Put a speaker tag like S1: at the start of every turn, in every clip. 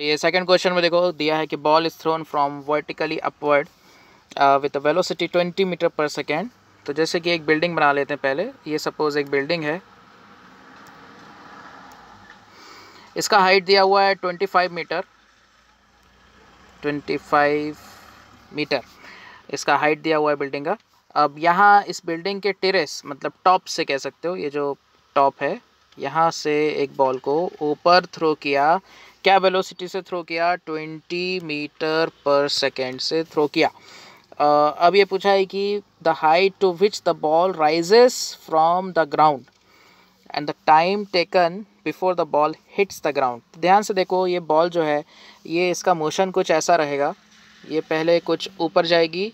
S1: ये second question में देखो दिया है कि ball is thrown from vertically upward with velocity 20 meter per second तो जैसे कि एक बिल्डिंग बना लेते हैं पहले ये सपोज एक बिल्डिंग है इसका हाइट दिया हुआ है 25 मीटर 25 मीटर इसका हाइट दिया हुआ है बिल्डिंग का अब यहाँ इस बिल्डिंग के टेरेस मतलब टॉप से कह सकते हो ये जो टॉप है यहाँ से एक बॉल को ऊपर थ्रो किया क्या वेलोसिटी से थ्रो किया ट्वेंटी मीटर पर सेकेंड से थ्रो किया uh, अब ये पूछा है कि the height to which the ball rises from the ground and the time taken before the ball hits the ground ध्यान से देखो ये बॉल जो है ये इसका मोशन कुछ ऐसा रहेगा ये पहले कुछ ऊपर जाएगी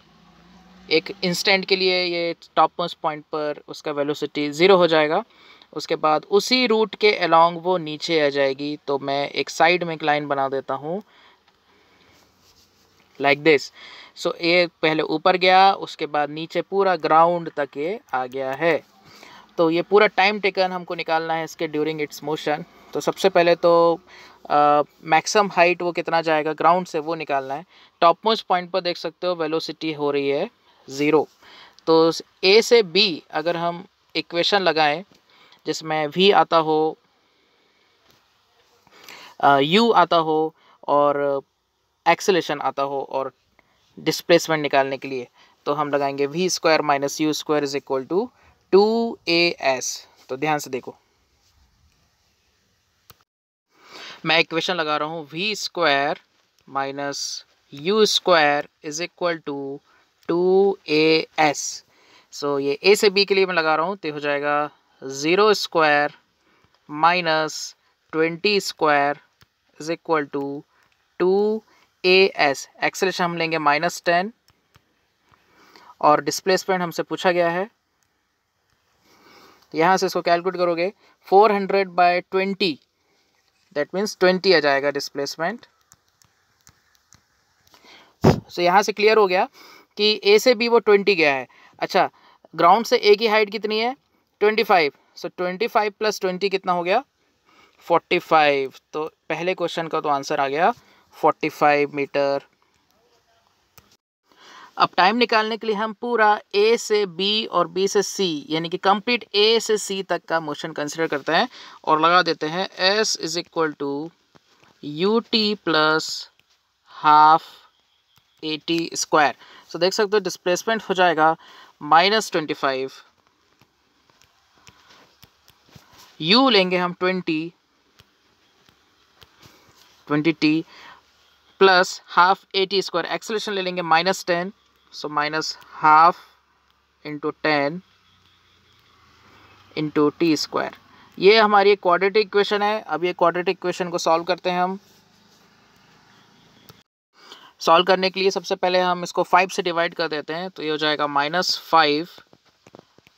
S1: एक इंस्टेंट के लिए ये टॉप मोस्ट पॉइंट पर उसका वेलोसिटी ज़ीरो हो जाएगा उसके बाद उसी रूट के अलॉन्ग वो नीचे आ जाएगी तो मैं एक साइड में एक लाइन बना देता हूँ लाइक दिस सो ये पहले ऊपर गया उसके बाद नीचे पूरा ग्राउंड तक ये आ गया है तो ये पूरा टाइम टेकन हमको निकालना है इसके ड्यूरिंग इट्स मोशन तो सबसे पहले तो मैक्सिमम uh, हाइट वो कितना जाएगा ग्राउंड से वो निकालना है टॉप मोस्ट पॉइंट पर देख सकते हो वेलोसिटी हो रही है ज़ीरो तो ए से बी अगर हम इक्वेशन लगाएं जिसमें वी आता हो यू आता हो और एक्सेलेशन आता हो और डिस्प्लेसमेंट निकालने के लिए तो हम लगाएंगे v square minus u square is equal to two a s तो ध्यान से देखो मैं इक्वेशन लगा रहा हूँ v square minus u square is equal to two a s so ये ए से बी के लिए मैं लगा रहा हूँ तो हो जाएगा zero square minus twenty square is equal to two a s acceleration हम लेंगे माइनस टेन और डिस्प्लेसमेंट हमसे पूछा गया है यहाँ से इसको कैलकुलेट करोगे four hundred by twenty that means twenty आ जाएगा डिस्प्लेसमेंट सो यहाँ से क्लियर हो गया कि ए से बी वो ट्वेंटी गया है अच्छा ग्राउंड से ए की हाइट कितनी है twenty five so twenty five plus twenty कितना हो गया फोर्टी फाइव तो पहले क्वेश्चन का तो आंसर आ गया फोर्टी फाइव मीटर अब टाइम निकालने के लिए हम पूरा ए से बी और बी से सी यानी कि कंप्लीट ए से सी तक का मोशन कंसिडर करते हैं और लगा देते हैं s is equal to u t plus half a t square so देख सकते हो डिस्प्लेसमेंट हो जाएगा माइनस ट्वेंटी फाइव u लेंगे हम twenty twenty t plus half a t square acceleration ले लेंगे minus ten so minus half into ten into t square ये हमारी क्वाड्रेटिक इक्वेशन है अब ये क्वाड्रेटिक इक्वेशन को सॉल्व करते हैं हम सॉल्व करने के लिए सबसे पहले हम इसको फाइव से डिवाइड कर देते हैं तो ये हो जाएगा minus five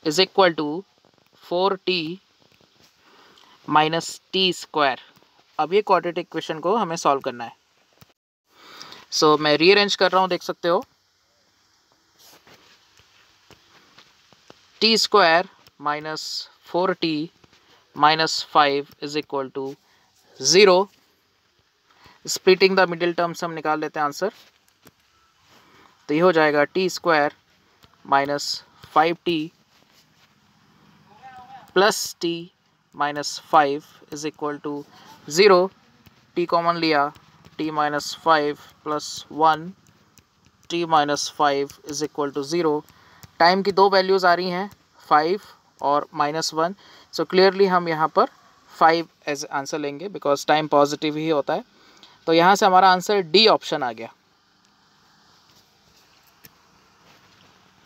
S1: is equal to four t minus t square अब ये क्वाड्रेटिक इक्वेशन को हमें सॉल्व करना है सो so, मैं रीअरेंज कर रहा हूँ देख सकते हो t square minus four t minus five is equal to zero splitting the middle terms हम निकाल लेते हैं आंसर तो ये हो जाएगा t square minus five t plus t minus five is equal to zero t common लिया t minus five plus one t minus five is equal to zero time की दो वैल्यूज़ आ रही हैं फाइव और माइनस वन सो क्लियरली हम यहाँ पर five as answer लेंगे बिकॉज टाइम पॉजिटिव ही होता है तो यहाँ से हमारा आंसर डी ऑप्शन आ गया